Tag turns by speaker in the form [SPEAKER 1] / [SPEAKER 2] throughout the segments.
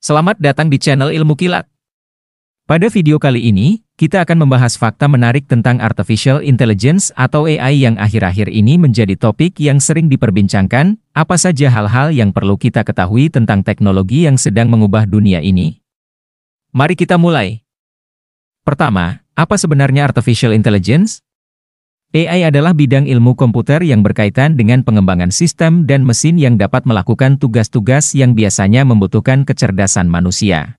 [SPEAKER 1] Selamat datang di channel Ilmu Kilat. Pada video kali ini, kita akan membahas fakta menarik tentang artificial intelligence atau AI yang akhir-akhir ini menjadi topik yang sering diperbincangkan, apa saja hal-hal yang perlu kita ketahui tentang teknologi yang sedang mengubah dunia ini. Mari kita mulai. Pertama, apa sebenarnya artificial intelligence? AI adalah bidang ilmu komputer yang berkaitan dengan pengembangan sistem dan mesin yang dapat melakukan tugas-tugas yang biasanya membutuhkan kecerdasan manusia.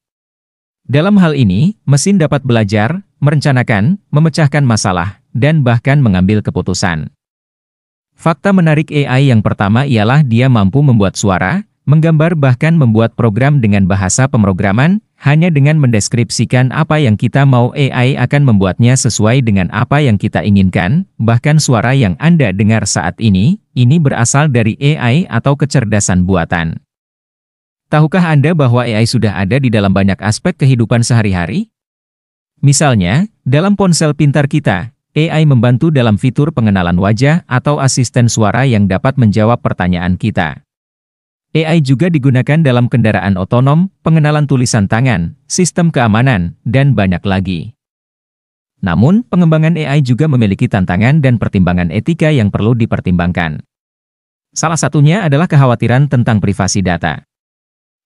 [SPEAKER 1] Dalam hal ini, mesin dapat belajar, merencanakan, memecahkan masalah, dan bahkan mengambil keputusan. Fakta menarik AI yang pertama ialah dia mampu membuat suara, menggambar bahkan membuat program dengan bahasa pemrograman, hanya dengan mendeskripsikan apa yang kita mau AI akan membuatnya sesuai dengan apa yang kita inginkan, bahkan suara yang Anda dengar saat ini, ini berasal dari AI atau kecerdasan buatan. Tahukah Anda bahwa AI sudah ada di dalam banyak aspek kehidupan sehari-hari? Misalnya, dalam ponsel pintar kita, AI membantu dalam fitur pengenalan wajah atau asisten suara yang dapat menjawab pertanyaan kita. AI juga digunakan dalam kendaraan otonom, pengenalan tulisan tangan, sistem keamanan, dan banyak lagi. Namun, pengembangan AI juga memiliki tantangan dan pertimbangan etika yang perlu dipertimbangkan. Salah satunya adalah kekhawatiran tentang privasi data.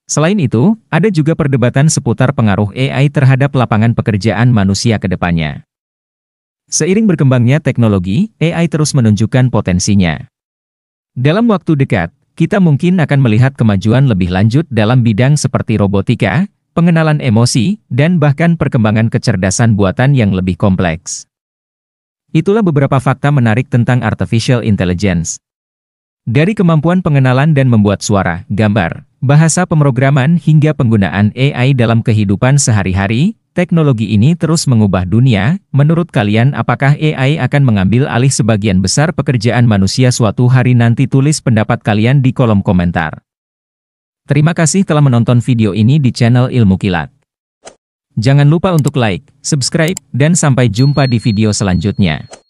[SPEAKER 1] Selain itu, ada juga perdebatan seputar pengaruh AI terhadap lapangan pekerjaan manusia ke depannya. Seiring berkembangnya teknologi, AI terus menunjukkan potensinya. Dalam waktu dekat, kita mungkin akan melihat kemajuan lebih lanjut dalam bidang seperti robotika, pengenalan emosi, dan bahkan perkembangan kecerdasan buatan yang lebih kompleks. Itulah beberapa fakta menarik tentang artificial intelligence. Dari kemampuan pengenalan dan membuat suara, gambar, bahasa pemrograman hingga penggunaan AI dalam kehidupan sehari-hari, Teknologi ini terus mengubah dunia, menurut kalian apakah AI akan mengambil alih sebagian besar pekerjaan manusia suatu hari nanti tulis pendapat kalian di kolom komentar. Terima kasih telah menonton video ini di channel Ilmu Kilat. Jangan lupa untuk like, subscribe, dan sampai jumpa di video selanjutnya.